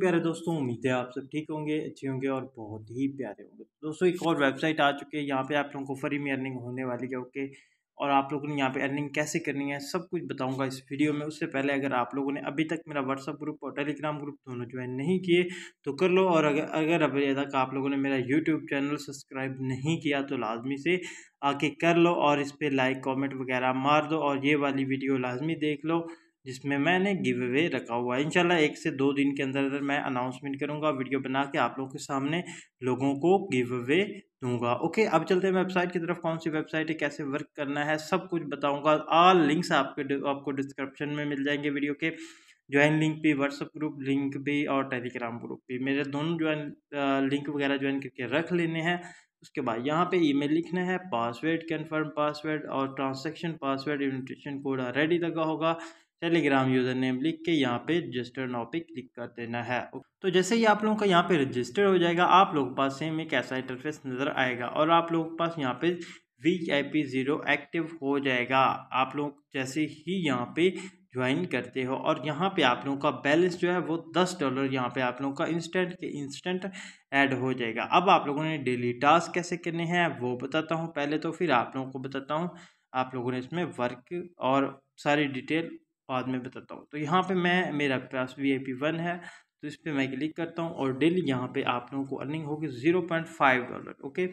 प्यारे दोस्तों उम्मीद है आप सब ठीक होंगे अच्छे होंगे और बहुत ही प्यारे होंगे तो दोस्तों एक और वेबसाइट आ चुकी है यहाँ पे आप लोगों को फ्री में अर्निंग होने वाली है ओके और आप लोगों ने यहाँ पे अर्निंग कैसे करनी है सब कुछ बताऊंगा इस वीडियो में उससे पहले अगर आप लोगों ने अभी तक मेरा व्हाट्सअप ग्रुप और टेलीग्राम ग्रुप दोनों ज्वाइन नहीं किए तो कर लो और अगर अगर अभी तक आप लोगों ने मेरा यूट्यूब चैनल सब्सक्राइब नहीं किया तो लाजमी से आके कर लो और इस पर लाइक कॉमेंट वगैरह मार दो और ये वाली वीडियो लाजमी देख लो जिसमें मैंने गिव अवे रखा हुआ है इंशाल्लाह एक से दो दिन के अंदर अंदर मैं अनाउंसमेंट करूँगा वीडियो बना के आप लोगों के सामने लोगों को गिव अवे दूंगा ओके अब चलते हैं वेबसाइट की तरफ कौन सी वेबसाइट है कैसे वर्क करना है सब कुछ बताऊँगा ऑल लिंक्स आपके आपको डिस्क्रिप्शन में मिल जाएंगे वीडियो के ज्वाइन लिंक भी व्हाट्सअप ग्रुप लिंक भी और टेलीग्राम ग्रुप भी मेरे दोनों ज्वाइन लिंक वगैरह ज्वाइन करके रख लेने हैं उसके बाद यहाँ पे ईमेल लिखना है पासवर्ड कंफर्म पासवर्ड और transaction password invitation code already लगा होगा टेलीग्राम यूज़र नेम लिख के यहाँ पे रजिस्टर नाव पे क्लिक कर देना है तो जैसे ही आप लोगों का यहाँ पे रजिस्टर हो जाएगा आप लोगों के पास सेम एक ऐसा इंटरफेस नज़र आएगा और आप लोगों के पास यहाँ पे V I P zero active हो जाएगा आप लोग जैसे ही यहाँ पे ज्वाइन करते हो और यहाँ पे आप लोगों का बैलेंस जो है वो दस डॉलर यहाँ पे आप लोगों का इंस्टेंट के इंस्टेंट ऐड हो जाएगा अब आप लोगों ने डेली टास्क कैसे करने हैं वो बताता हूँ पहले तो फिर आप लोगों को बताता हूँ आप लोगों ने इसमें वर्क और सारी डिटेल बाद में बताता हूँ तो यहाँ पे मैं मेरा पास वी आई पी वन है तो इस पर मैं क्लिक करता हूँ और डेली यहाँ पे आप लोगों को अर्निंग होगी zero point five dollar okay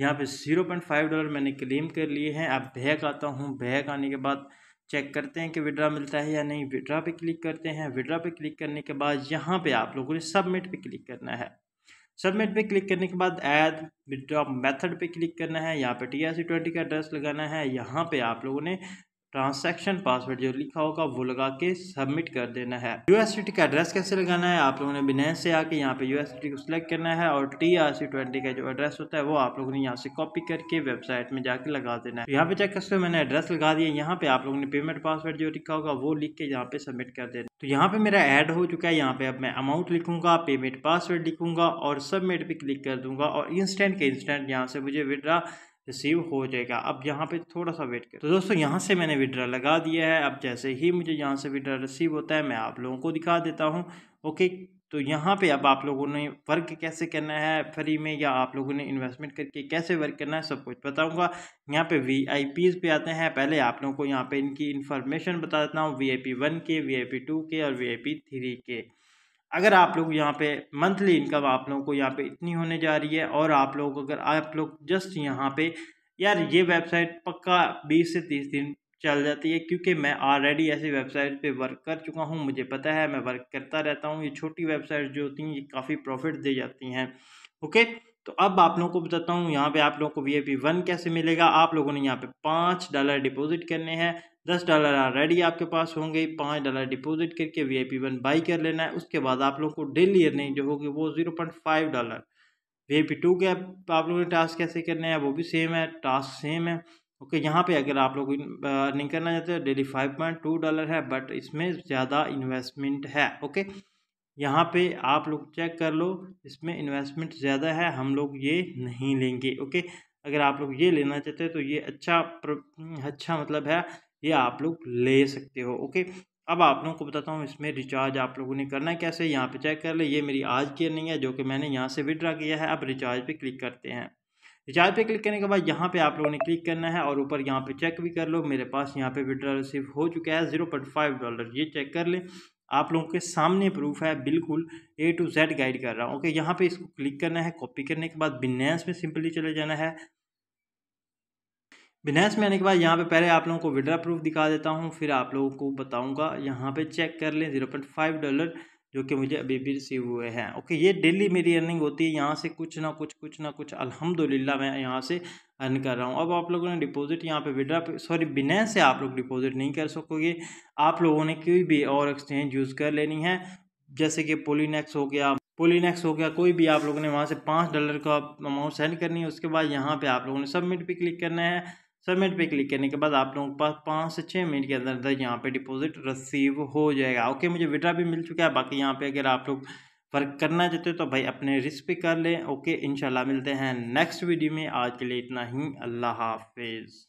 यहाँ पे ज़ीरो पॉइंट फाइव डॉलर मैंने क्लेम कर लिए हैं अब बैग आता हूँ बैग आने के बाद चेक करते हैं कि विड्रा मिलता है या नहीं विड्रा पे क्लिक करते हैं विड्रा पे क्लिक करने के बाद यहाँ पे आप लोगों ने सबमिट पे क्लिक करना है सबमिट पे क्लिक करने के बाद ऐड विड्रा मेथड पे क्लिक करना है यहाँ पे टी आर सी ट्वेंटी का एड्रेस लगाना है यहाँ पे आप लोगों ने ट्रांसैक्शन पासवर्ड जो लिखा होगा वो लगा के सबमिट कर देना है यूएसडी का एड्रेस कैसे लगाना है आप लोगों ने बिना से आके यहाँ पे यूएसडी को सिलेक्ट करना है और टी आर सी ट्वेंटी का जो एड्रेस होता है वो आप लोगों ने यहाँ से कॉपी करके वेबसाइट में जाके लगा देना है यहाँ पे चेक करते मैंने एड्रेस लगा दिया यहाँ पे आप लोगों ने पेमेंट पासवर्ड जो लिखा होगा वो लिख के यहाँ पे सबमिट कर देना तो यहाँ पे मेरा एड हो चुका है यहाँ पे अब मैं अमाउंट लिखूंगा पेमेंट पासवर्ड लिखूंगा और सबमिट पे क्लिक कर दूंगा और इंस्टेंट के इंस्टेंट यहाँ से मुझे विड्रा रिसीव हो जाएगा अब यहाँ पे थोड़ा सा वेट करें तो दोस्तों यहाँ से मैंने विड्रा लगा दिया है अब जैसे ही मुझे यहाँ से विड्रा रिसीव होता है मैं आप लोगों को दिखा देता हूँ ओके तो यहाँ पे अब आप लोगों ने वर्क कैसे करना है फ्री में या आप लोगों ने इन्वेस्टमेंट करके कैसे वर्क करना है सब कुछ बताऊँगा यहाँ पे वी आई पीज़ पे आते हैं पहले आप लोगों को यहाँ पे इनकी इन्फॉर्मेशन बता देता हूँ वी आई पी वन के वी आई पी टू के और वी आई पी थ्री के अगर आप लोग यहाँ पे मंथली इनकम आप लोगों को यहाँ पे इतनी होने जा रही है और आप लोग अगर आप लोग जस्ट यहाँ पे यार ये वेबसाइट पक्का बीस से तीस दिन चल जाती है क्योंकि मैं ऑलरेडी ऐसी वेबसाइट पे वर्क कर चुका हूँ मुझे पता है मैं वर्क करता रहता हूँ ये छोटी वेबसाइट जो होती हैं ये काफ़ी प्रॉफिट दे जाती हैं ओके तो अब आप लोगों को बताता हूँ यहाँ पे आप लोगों को वी आई वन कैसे मिलेगा आप लोगों ने यहाँ पे पाँच डॉलर डिपॉजिट करने हैं दस डॉलर ऑलरेडी आपके पास होंगे पाँच डॉलर डिपॉजिट करके वी आई वन बाई कर लेना है उसके बाद आप लोगों को डेली अर्निंग जो होगी वो zero point five dollar V I two के आप लोगों ने टास्क कैसे करने हैं वो भी सेम है टास्क सेम है ओके यहाँ पर अगर आप लोग अर्निंग करना चाहते हो daily five point two dollar है बट इसमें ज़्यादा इन्वेस्टमेंट है ओके यहाँ पे आप लोग चेक कर लो इसमें इन्वेस्टमेंट ज़्यादा है हम लोग ये नहीं लेंगे ओके अगर आप लोग ये लेना चाहते हैं तो ये अच्छा अच्छा मतलब है ये आप लोग ले सकते हो ओके अब आप लोगों को बताता हूँ इसमें रिचार्ज आप लोगों ने करना है कैसे यहाँ पे चेक कर ले ये मेरी आज की अर्निंग है जो कि मैंने यहाँ से विड्रा किया है अब रिचार्ज पे क्लिक करते हैं रिचार्ज पे क्लिक करने के बाद यहाँ पे आप लोगों ने क्लिक करना है और ऊपर यहाँ पे चेक भी कर लो मेरे पास यहाँ पे विड्रा रिसीव हो चुका है जीरो पॉइंट फाइव डॉलर ये चेक कर लें आप लोगों के सामने प्रूफ है बिल्कुल ए टू जेड गाइड कर रहा हूँ ओके यहाँ पे इसको क्लिक करना है कॉपी करने के बाद बिनेस में सिंपली चले जाना है बिनेस में आने के बाद यहाँ पे पहले आप लोगों को विड्रा प्रूफ दिखा देता हूँ फिर आप लोगों को बताऊँगा यहाँ पे चेक कर लें ज़ीरो पॉइंट फाइव डॉलर जो कि मुझे अभी भी रिसीव हुए हैं ओके ये डेली मेरी अर्निंग होती है यहाँ से कुछ ना कुछ कुछ ना कुछ अल्हम्दुलिल्लाह मैं यहाँ से अर्न कर रहा हूँ अब आप लोगों ने डिपॉजिट यहाँ पे विड्रा सॉरी बिना से आप लोग डिपॉजिट नहीं कर सकोगे आप लोगों ने कोई भी और एक्सचेंज यूज़ कर लेनी है जैसे कि पोलिनेक्स हो गया पोलिनेक्स हो गया कोई भी आप लोगों ने वहाँ से पाँच डॉलर का अमाउंट सेंड करनी है उसके बाद यहाँ पर आप लोगों ने सबमिट पर क्लिक करना है सबमिट पे क्लिक करने के बाद आप लोगों के पास पाँच से छः मिनट के अंदर अंदर यहाँ पे डिपॉजिट रिसीव हो जाएगा ओके मुझे विड्रा भी मिल चुका है बाकी यहाँ पे अगर आप लोग वर्क करना चाहते हो तो भाई अपने रिस्क पे कर लें ओके इंशाल्लाह मिलते हैं नेक्स्ट वीडियो में आज के लिए इतना ही अल्लाह हाफिज़